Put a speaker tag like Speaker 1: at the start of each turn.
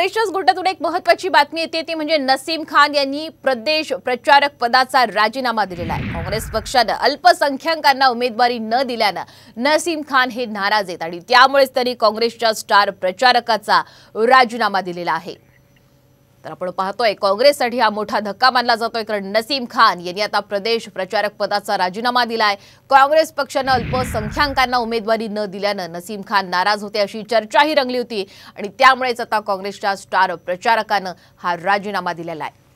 Speaker 1: pressures गुटातून एक महत्वाची बातमी येते ती म्हणजे नसीम खान यांनी प्रदेश प्रचारक पदाचा राजीनामा दिलेला आहे काँग्रेस पक्षानं अल्पसंख्याकांना उमेदवारी न दिल्यानं नसीम खान हे नाराज आहेत आणि त्यामुळेच त्यांनी काँग्रेसच्या स्टार प्रचारकाचा राजीनामा दिलेला आहे तर आपण पाहतोय काँग्रेससाठी हा मोठा धक्का मानला जातोय कारण नसीम खान यांनी आता प्रदेश प्रचारक पदाचा राजीनामा दिलाय काँग्रेस पक्षानं अल्पसंख्याकांना उमेदवारी न दिल्यानं नसीम खान नाराज होते अशी चर्चाही रंगली होती आणि त्यामुळेच आता काँग्रेसच्या स्टार प्रचारकानं हा राजीनामा दिलेला आहे